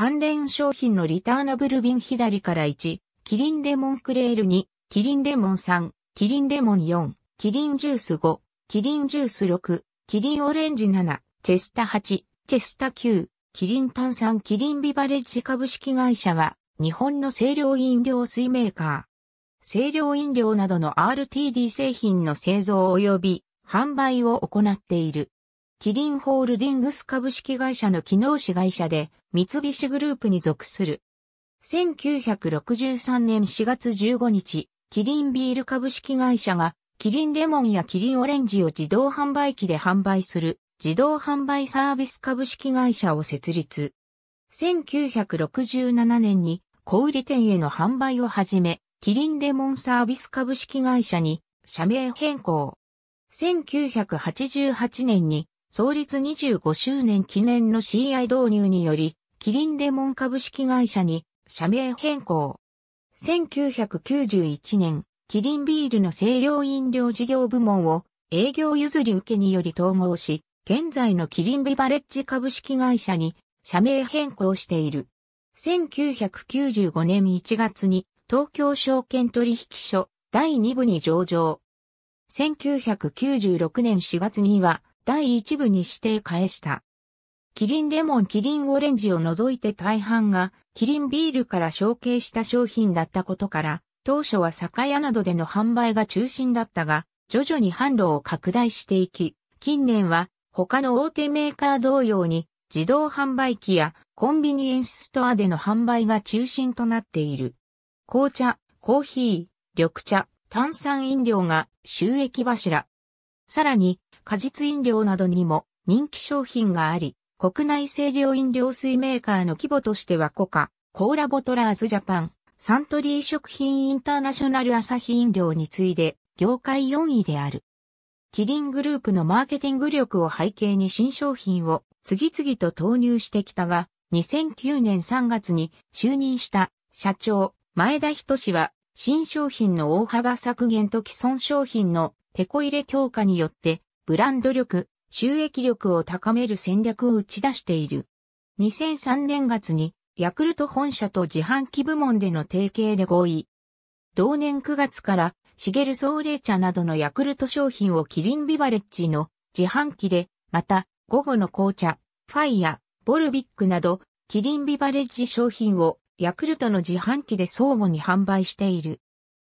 関連商品のリターナブル便左から1、キリンレモンクレール2、キリンレモン3、キリンレモン4、キリンジュース5、キリンジュース6、キリンオレンジ7、チェスタ8、チェスタ9、キリン炭酸キリンビバレッジ株式会社は、日本の清涼飲料水メーカー。清涼飲料などの RTD 製品の製造及び販売を行っている。キリンホールディングス株式会社の機能子会社で、三菱グループに属する。1963年4月15日、キリンビール株式会社が、キリンレモンやキリンオレンジを自動販売機で販売する、自動販売サービス株式会社を設立。1967年に小売店への販売を始め、キリンレモンサービス株式会社に社名変更。1988年に創立25周年記念の CI 導入により、キリンレモン株式会社に社名変更。1991年、キリンビールの清涼飲料事業部門を営業譲り受けにより統合し、現在のキリンビバレッジ株式会社に社名変更している。1995年1月に東京証券取引所第2部に上場。1996年4月には第一部に指定返した。キリンレモン、キリンオレンジを除いて大半が、キリンビールから承継した商品だったことから、当初は酒屋などでの販売が中心だったが、徐々に販路を拡大していき、近年は他の大手メーカー同様に自動販売機やコンビニエンスストアでの販売が中心となっている。紅茶、コーヒー、緑茶、炭酸飲料が収益柱。さらに果実飲料などにも人気商品があり、国内清涼飲料水メーカーの規模としてはコカ、コーラボトラーズジャパン、サントリー食品インターナショナルアサヒ飲料に次いで、業界4位である。キリングループのマーケティング力を背景に新商品を次々と投入してきたが、2009年3月に就任した社長、前田仁氏は、新商品の大幅削減と既存商品のテコ入れ強化によってブランド力、収益力を高める戦略を打ち出している。2003年月に、ヤクルト本社と自販機部門での提携で合意。同年9月から、シゲルソーレ茶などのヤクルト商品をキリンビバレッジの自販機で、また、午後の紅茶、ファイヤ、ボルビックなど、キリンビバレッジ商品をヤクルトの自販機で相互に販売している。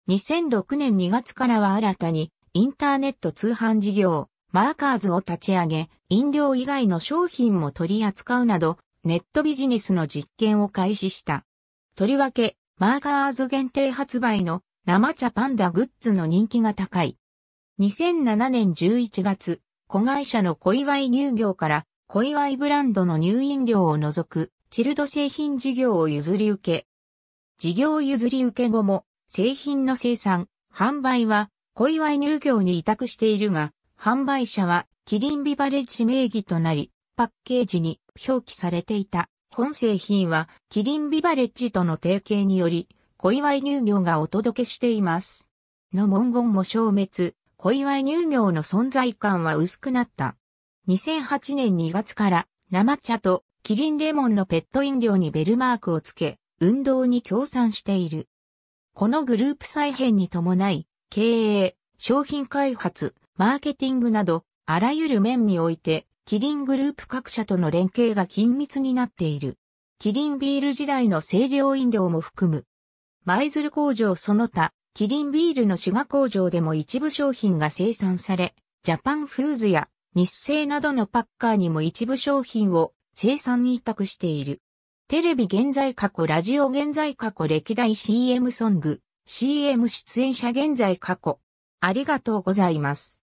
2006年2月からは新たにインターネット通販事業、マーカーズを立ち上げ、飲料以外の商品も取り扱うなど、ネットビジネスの実験を開始した。とりわけ、マーカーズ限定発売の生茶パンダグッズの人気が高い。2007年11月、子会社の小祝乳業から小祝ブランドの乳飲料を除くチルド製品事業を譲り受け。事業譲り受け後も製品の生産、販売は小祝乳業に委託しているが、販売者はキリンビバレッジ名義となり、パッケージに表記されていた本製品はキリンビバレッジとの提携により、小祝乳業がお届けしています。の文言も消滅、小祝乳業の存在感は薄くなった。2008年2月から生茶とキリンレモンのペット飲料にベルマークをつけ、運動に協賛している。このグループ再編に伴い、経営、商品開発、マーケティングなど、あらゆる面において、キリングループ各社との連携が緊密になっている。キリンビール時代の清涼飲料も含む。舞鶴工場その他、キリンビールの滋賀工場でも一部商品が生産され、ジャパンフーズや日清などのパッカーにも一部商品を生産委託している。テレビ現在過去、ラジオ現在過去、歴代 CM ソング、CM 出演者現在過去。ありがとうございます。